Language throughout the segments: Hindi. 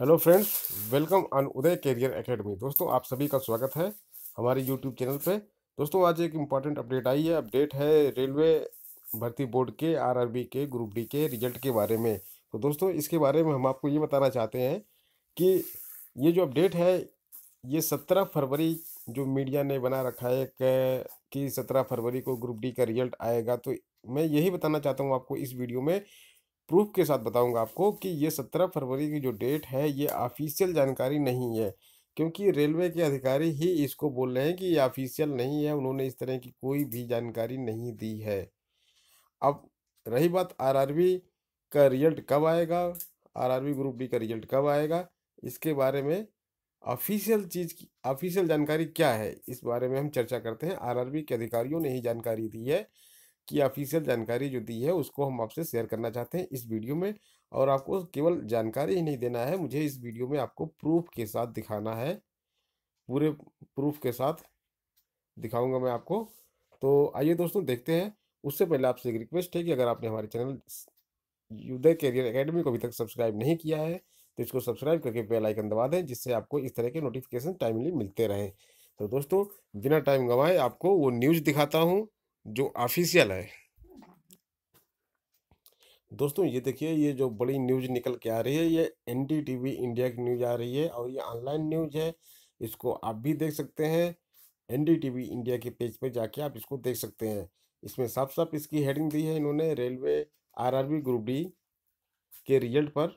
hello friends welcome on Uday career academy दोस्तों आप सभी का स्वागत है हमारे यूट्यूब चैनल पे दोस्तों आज एक इम्पॉर्टेंट अपडेट आई है अपडेट है रेलवे भर्ती बोर्ड के आरआरबी के ग्रुप डी के रिजल्ट के बारे में तो दोस्तों इसके बारे में हम आपको ये बताना चाहते हैं कि ये जो अपडेट है ये सत्रह फरवरी जो मीडिया ने बना रखा है कि सत्रह फरवरी को ग्रुप डी का रिजल्ट आएगा तो मैं यही बताना चाहता हूँ आपको इस वीडियो में प्रूफ के साथ बताऊंगा आपको कि ये सत्रह फरवरी की जो डेट है ये ऑफिशियल जानकारी नहीं है क्योंकि रेलवे के अधिकारी ही इसको बोल रहे हैं कि ये ऑफिशियल नहीं है उन्होंने इस तरह की कोई भी जानकारी नहीं दी है अब रही बात आरआरबी का रिजल्ट कब आएगा आरआरबी ग्रुप बी का रिजल्ट कब आएगा इसके बारे में ऑफिशियल चीज़ की ऑफिशियल जानकारी क्या है इस बारे में हम चर्चा करते हैं आरआरबी के अधिकारियों ने ही जानकारी दी है की ऑफिशियल जानकारी जो दी है उसको हम आपसे शेयर करना चाहते हैं इस वीडियो में और आपको केवल जानकारी ही नहीं देना है मुझे इस वीडियो में आपको प्रूफ के साथ दिखाना है पूरे प्रूफ के साथ दिखाऊंगा मैं आपको तो आइए दोस्तों देखते हैं उससे पहले आपसे एक रिक्वेस्ट है कि अगर आपने हमारे चैनल युदय कैरियर अकेडमी को अभी तक सब्सक्राइब नहीं किया है तो इसको सब्सक्राइब करके बेल आइकन दबा दें जिससे आपको इस तरह के नोटिफिकेशन टाइमली मिलते रहें तो दोस्तों बिना टाइम गंवाए आपको वो न्यूज़ दिखाता हूँ जो ऑफिशियल है दोस्तों ये देखिए ये जो बड़ी न्यूज़ निकल के आ रही है ये एन इंडिया की न्यूज़ आ रही है और ये ऑनलाइन न्यूज़ है इसको आप भी देख सकते हैं एन इंडिया के पेज पर पे जाके आप इसको देख सकते हैं इसमें साफ साफ इसकी हेडिंग दी है इन्होंने रेलवे आरआरबी ग्रुप डी के रिजल्ट पर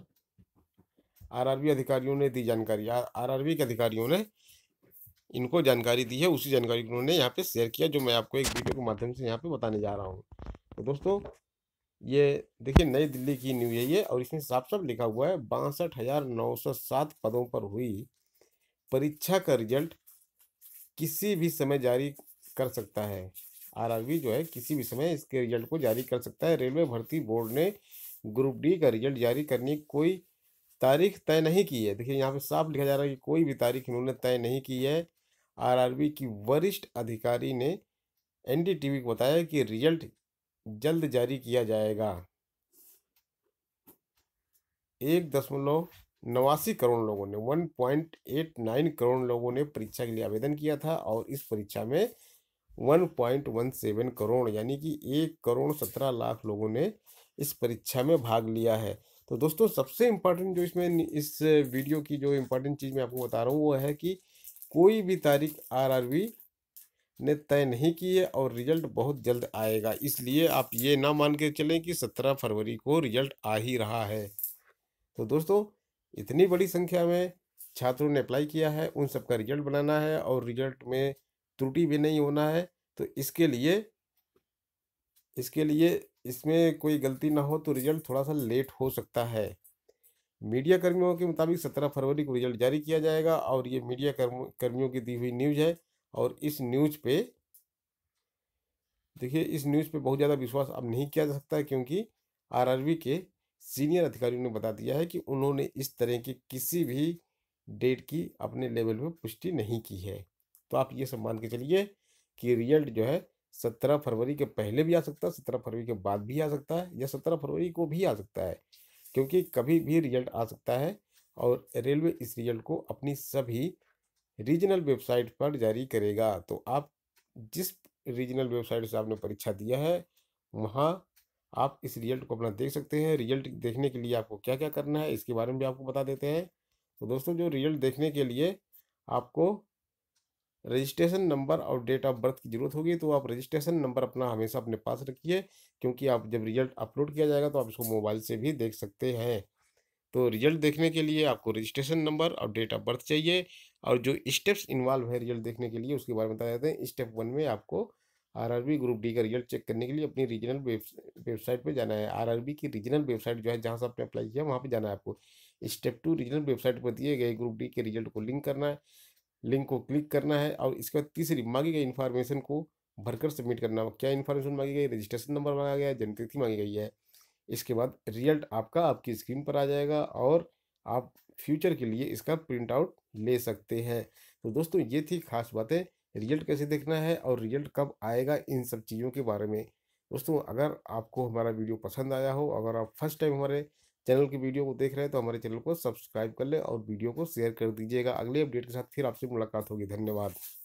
आरआरबी अधिकारियों ने दी जानकारी आरआरबी के अधिकारियों ने इनको जानकारी दी है उसी जानकारी को उन्होंने यहाँ पे शेयर किया जो मैं आपको एक वीडियो के माध्यम से यहाँ पे बताने जा रहा हूँ तो दोस्तों ये देखिए नई दिल्ली की न्यूज है ये और इसमें साफ साफ लिखा हुआ है बासठ हजार नौ सौ सात पदों पर हुई परीक्षा का रिजल्ट किसी भी समय जारी कर सकता है आरआरबी जो है किसी भी समय इसके रिजल्ट को जारी कर सकता है रेलवे भर्ती बोर्ड ने ग्रुप डी का रिजल्ट जारी करने की कोई तारीख तय नहीं की है देखिए यहाँ पे साफ लिखा जा रहा है कि कोई भी तारीख इन्होंने तय नहीं की है आरआरबी की वरिष्ठ अधिकारी ने एनडीटीवी को बताया कि रिजल्ट जल्द जारी किया जाएगा एक दशमलव नवासी करोड़ लोगों ने one point eight nine crore लोगों ने परीक्षा के लिए आवेदन किया था और इस परीक्षा में one point one seven crore यानी कि एक करोड़ सत्रह लाख लोगों ने इस परीक्षा में भाग लिया है तो दोस्तों सबसे इम्पॉर्टेंट जो इसमें इस वीडियो की जो इम्पॉर्टेंट चीज़ मैं आपको बता रहा हूँ वो है कि कोई भी तारीख आरआरबी ने तय नहीं की है और रिजल्ट बहुत जल्द आएगा इसलिए आप ये ना मान के चलें कि सत्रह फरवरी को रिजल्ट आ ही रहा है तो दोस्तों इतनी बड़ी संख्या में छात्रों ने अप्लाई किया है उन सबका रिजल्ट बनाना है और रिजल्ट में त्रुटि भी नहीं होना है तो इसके लिए इसके लिए इसमें कोई गलती ना हो तो रिजल्ट थोड़ा सा लेट हो सकता है मीडिया कर्मियों के मुताबिक सत्रह फरवरी को रिजल्ट जारी किया जाएगा और ये मीडिया कर्म कर्मियों की दी हुई न्यूज़ है और इस न्यूज़ पे देखिए इस न्यूज़ पे बहुत ज़्यादा विश्वास अब नहीं किया जा सकता है क्योंकि आरआरबी के सीनियर अधिकारियों ने बता दिया है कि उन्होंने इस तरह की किसी भी डेट की अपने लेवल पर पुष्टि नहीं की है तो आप ये सब मान के चलिए कि रिजल्ट जो है सत्रह फरवरी के पहले भी आ सकता है सत्रह फरवरी के बाद भी आ सकता है या सत्रह फरवरी को भी आ सकता है क्योंकि कभी भी रिजल्ट आ सकता है और रेलवे इस रिजल्ट को अपनी सभी रीजनल वेबसाइट पर जारी करेगा तो आप जिस रीजनल वेबसाइट से आपने परीक्षा दिया है वहाँ आप इस रिजल्ट को अपना देख सकते हैं रिजल्ट देखने के लिए आपको क्या क्या करना है इसके बारे में भी आपको बता देते हैं तो दोस्तों जो रिजल्ट देखने के लिए आपको रजिस्ट्रेशन नंबर और डेट ऑफ बर्थ की ज़रूरत होगी तो आप रजिस्ट्रेशन नंबर अपना हमेशा अपने पास रखिए क्योंकि आप जब रिजल्ट अपलोड किया जाएगा तो आप इसको मोबाइल से भी देख सकते हैं तो रिजल्ट देखने के लिए आपको रजिस्ट्रेशन नंबर और डेट ऑफ बर्थ चाहिए और जो स्टेप्स इन्वॉल्व है रिजल्ट देखने के लिए उसके बारे में बता देते हैं स्टेप वन में आपको आरआरबी ग्रुप डी का रिजल्ट चेक करने के लिए अपनी रीजनल वेबसाइट पे जाना है आरआरबी की रीजनल वेबसाइट जो है जहाँ से आपने अप्लाई किया वहाँ पर जाना है आपको स्टेप टू रीजनल वेबसाइट पर दिए गए ग्रुप डी के रिजल्ट को लिंक करना है लिंक को क्लिक करना है और इसके बाद तीसरी मांगी गई इन्फॉर्मेशन को भरकर सबमिट करना है क्या इन्फॉर्मेशन मांगी गई रजिस्ट्रेशन नंबर मांगा गया जन्मतिथि मांगी गई है इसके बाद रिजल्ट आपका आपकी स्क्रीन पर आ जाएगा और आप फ्यूचर के लिए इसका प्रिंट आउट ले सकते हैं तो दोस्तों ये थी खास बातें रिजल्ट कैसे देखना है और रिजल्ट कब आएगा इन सब चीज़ों के बारे में दोस्तों अगर आपको हमारा वीडियो पसंद आया हो अगर आप फर्स्ट टाइम हमारे चैनल की वीडियो को देख रहे हैं तो हमारे चैनल को सब्सक्राइब कर लें और वीडियो को शेयर कर दीजिएगा अगले अपडेट के साथ फिर आपसे मुलाकात होगी धन्यवाद